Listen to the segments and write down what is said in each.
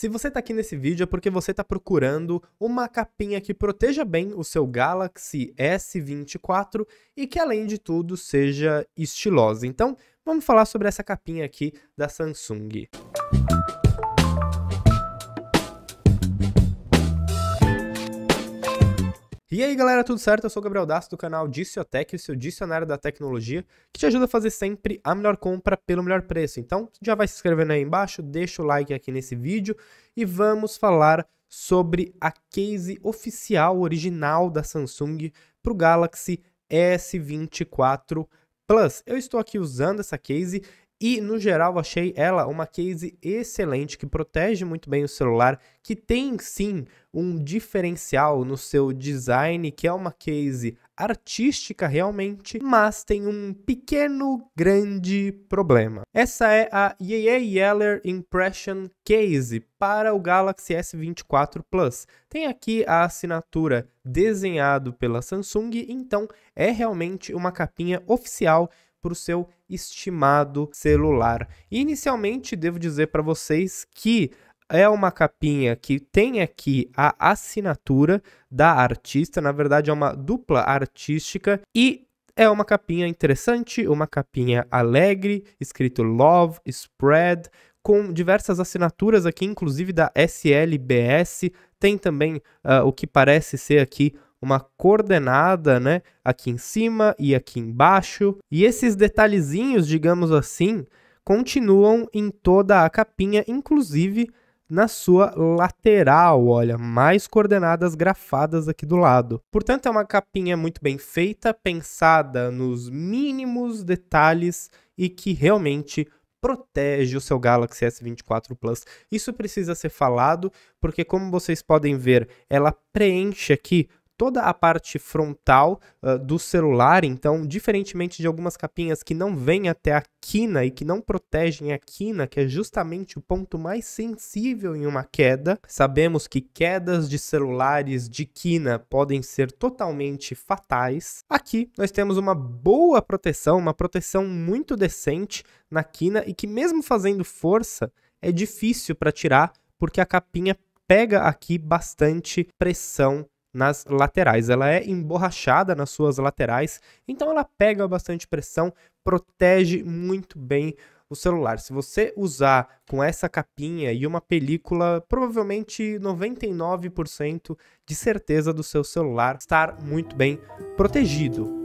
Se você está aqui nesse vídeo é porque você está procurando uma capinha que proteja bem o seu Galaxy S24 e que, além de tudo, seja estilosa. Então, vamos falar sobre essa capinha aqui da Samsung. Música E aí galera, tudo certo? Eu sou o Gabriel Dasso do canal Diciotech, é o seu dicionário da tecnologia, que te ajuda a fazer sempre a melhor compra pelo melhor preço. Então já vai se inscrevendo aí embaixo, deixa o like aqui nesse vídeo e vamos falar sobre a case oficial original da Samsung para o Galaxy S24 Plus. Eu estou aqui usando essa case e, no geral, achei ela uma case excelente, que protege muito bem o celular, que tem sim um diferencial no seu design, que é uma case artística realmente, mas tem um pequeno grande problema. Essa é a Yeye Yeller Impression Case para o Galaxy S24 Plus. Tem aqui a assinatura desenhado pela Samsung, então é realmente uma capinha oficial para o seu estimado celular. E inicialmente, devo dizer para vocês que é uma capinha que tem aqui a assinatura da artista, na verdade é uma dupla artística e é uma capinha interessante, uma capinha alegre, escrito Love Spread, com diversas assinaturas aqui, inclusive da SLBS, tem também uh, o que parece ser aqui uma coordenada, né, aqui em cima e aqui embaixo. E esses detalhezinhos, digamos assim, continuam em toda a capinha, inclusive na sua lateral, olha, mais coordenadas grafadas aqui do lado. Portanto, é uma capinha muito bem feita, pensada nos mínimos detalhes e que realmente protege o seu Galaxy S24 Plus. Isso precisa ser falado, porque como vocês podem ver, ela preenche aqui toda a parte frontal uh, do celular, então, diferentemente de algumas capinhas que não vêm até a quina e que não protegem a quina, que é justamente o ponto mais sensível em uma queda, sabemos que quedas de celulares de quina podem ser totalmente fatais. Aqui nós temos uma boa proteção, uma proteção muito decente na quina e que, mesmo fazendo força, é difícil para tirar porque a capinha pega aqui bastante pressão nas laterais. Ela é emborrachada nas suas laterais, então ela pega bastante pressão, protege muito bem o celular. Se você usar com essa capinha e uma película, provavelmente 99% de certeza do seu celular estar muito bem protegido.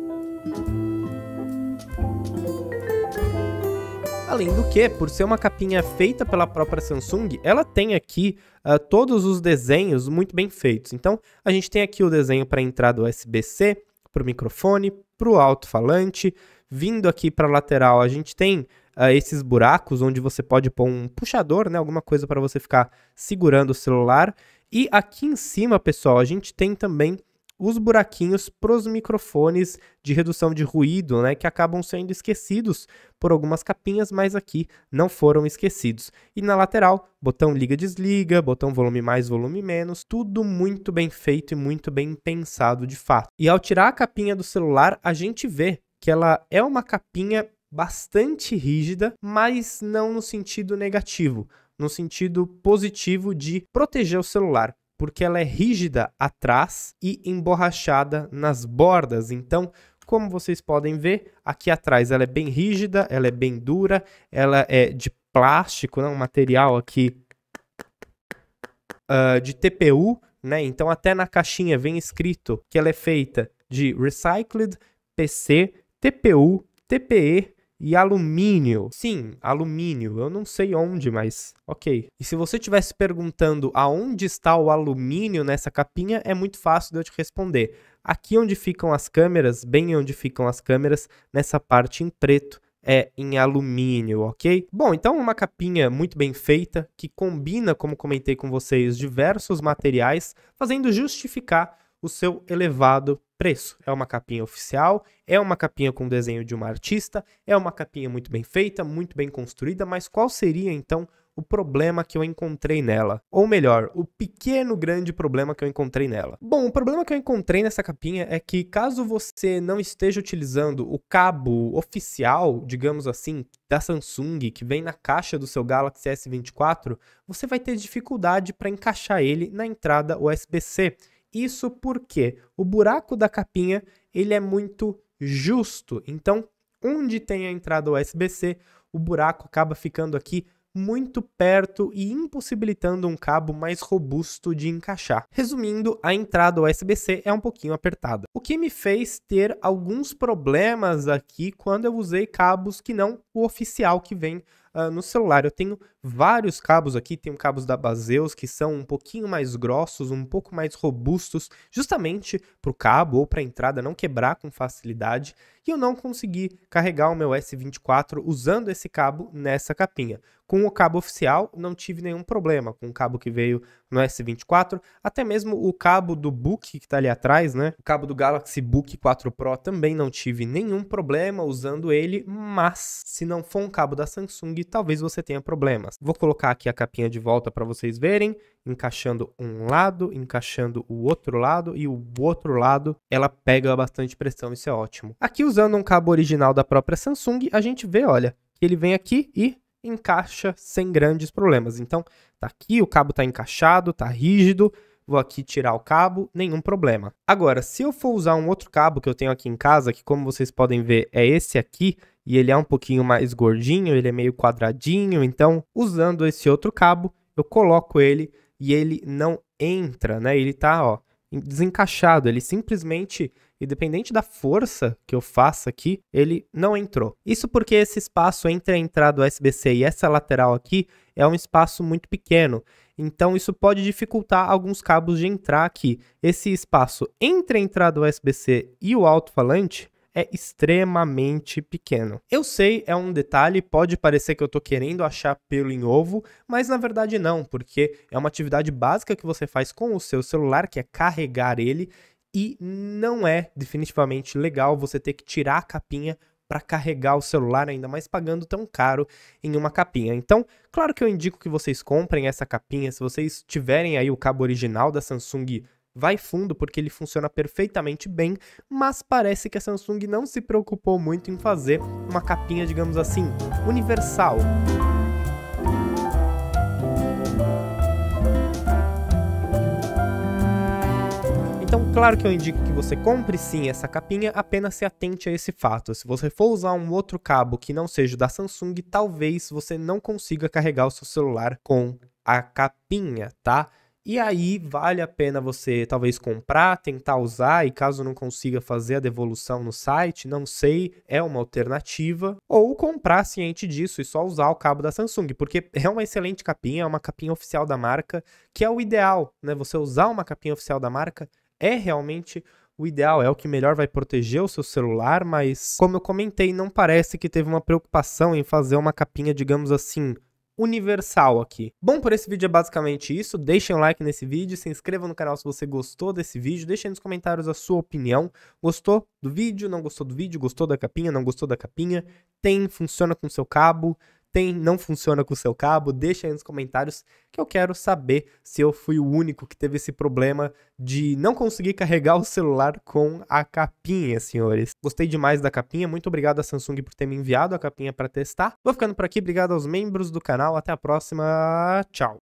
Além do que, por ser uma capinha feita pela própria Samsung, ela tem aqui uh, todos os desenhos muito bem feitos. Então, a gente tem aqui o desenho para entrada USB-C, para o microfone, para o alto-falante. Vindo aqui para a lateral, a gente tem uh, esses buracos onde você pode pôr um puxador, né, alguma coisa para você ficar segurando o celular. E aqui em cima, pessoal, a gente tem também os buraquinhos para os microfones de redução de ruído, né, que acabam sendo esquecidos por algumas capinhas, mas aqui não foram esquecidos. E na lateral, botão liga-desliga, botão volume mais, volume menos, tudo muito bem feito e muito bem pensado de fato. E ao tirar a capinha do celular, a gente vê que ela é uma capinha bastante rígida, mas não no sentido negativo, no sentido positivo de proteger o celular porque ela é rígida atrás e emborrachada nas bordas. Então, como vocês podem ver, aqui atrás ela é bem rígida, ela é bem dura, ela é de plástico, né, um material aqui uh, de TPU, né? Então até na caixinha vem escrito que ela é feita de recycled PC, TPU, TPE e alumínio. Sim, alumínio. Eu não sei onde, mas ok. E se você estivesse perguntando aonde está o alumínio nessa capinha, é muito fácil de eu te responder. Aqui onde ficam as câmeras, bem onde ficam as câmeras, nessa parte em preto, é em alumínio, ok? Bom, então uma capinha muito bem feita, que combina, como comentei com vocês, diversos materiais, fazendo justificar o seu elevado preço. É uma capinha oficial, é uma capinha com desenho de uma artista, é uma capinha muito bem feita, muito bem construída, mas qual seria então o problema que eu encontrei nela. Ou melhor, o pequeno grande problema que eu encontrei nela. Bom, o problema que eu encontrei nessa capinha é que caso você não esteja utilizando o cabo oficial, digamos assim, da Samsung, que vem na caixa do seu Galaxy S24, você vai ter dificuldade para encaixar ele na entrada USB-C. Isso porque o buraco da capinha ele é muito justo. Então, onde tem a entrada USB-C, o buraco acaba ficando aqui muito perto e impossibilitando um cabo mais robusto de encaixar. Resumindo, a entrada USB-C é um pouquinho apertada. O que me fez ter alguns problemas aqui quando eu usei cabos que não o oficial que vem uh, no celular. Eu tenho vários cabos aqui, tenho cabos da Baseus que são um pouquinho mais grossos, um pouco mais robustos, justamente para o cabo ou para a entrada não quebrar com facilidade. E eu não consegui carregar o meu S24 usando esse cabo nessa capinha. Com o cabo oficial, não tive nenhum problema com o cabo que veio no S24, até mesmo o cabo do Book que está ali atrás, né? O cabo do Galaxy Book 4 Pro também não tive nenhum problema usando ele, mas se não for um cabo da Samsung, talvez você tenha problemas. Vou colocar aqui a capinha de volta para vocês verem, encaixando um lado, encaixando o outro lado e o outro lado ela pega bastante pressão, isso é ótimo. Aqui usando um cabo original da própria Samsung, a gente vê, olha, que ele vem aqui e encaixa sem grandes problemas. Então, tá aqui, o cabo tá encaixado, tá rígido, vou aqui tirar o cabo, nenhum problema. Agora, se eu for usar um outro cabo que eu tenho aqui em casa, que como vocês podem ver é esse aqui, e ele é um pouquinho mais gordinho, ele é meio quadradinho, então usando esse outro cabo, eu coloco ele e ele não entra, né? Ele tá, ó, desencaixado, ele simplesmente, independente da força que eu faça aqui, ele não entrou. Isso porque esse espaço entre a entrada USB-C e essa lateral aqui é um espaço muito pequeno. Então isso pode dificultar alguns cabos de entrar aqui. Esse espaço entre a entrada USB-C e o alto-falante é extremamente pequeno. Eu sei, é um detalhe, pode parecer que eu estou querendo achar pelo em ovo, mas na verdade não, porque é uma atividade básica que você faz com o seu celular, que é carregar ele, e não é definitivamente legal você ter que tirar a capinha para carregar o celular, ainda mais pagando tão caro em uma capinha. Então, claro que eu indico que vocês comprem essa capinha, se vocês tiverem aí o cabo original da Samsung vai fundo porque ele funciona perfeitamente bem, mas parece que a Samsung não se preocupou muito em fazer uma capinha, digamos assim, universal. Claro que eu indico que você compre sim essa capinha, apenas se atente a esse fato. Se você for usar um outro cabo que não seja o da Samsung, talvez você não consiga carregar o seu celular com a capinha, tá? E aí vale a pena você talvez comprar, tentar usar e caso não consiga fazer a devolução no site, não sei, é uma alternativa, ou comprar ciente disso e só usar o cabo da Samsung, porque é uma excelente capinha, é uma capinha oficial da marca, que é o ideal, né? Você usar uma capinha oficial da marca é realmente o ideal, é o que melhor vai proteger o seu celular, mas como eu comentei, não parece que teve uma preocupação em fazer uma capinha, digamos assim, universal aqui. Bom, por esse vídeo é basicamente isso. Deixem um like nesse vídeo, se inscrevam no canal se você gostou desse vídeo, deixem nos comentários a sua opinião. Gostou do vídeo? Não gostou do vídeo? Gostou da capinha? Não gostou da capinha? Tem, funciona com seu cabo? tem, não funciona com o seu cabo, deixa aí nos comentários que eu quero saber se eu fui o único que teve esse problema de não conseguir carregar o celular com a capinha, senhores. Gostei demais da capinha, muito obrigado a Samsung por ter me enviado a capinha para testar. Vou ficando por aqui, obrigado aos membros do canal, até a próxima, tchau.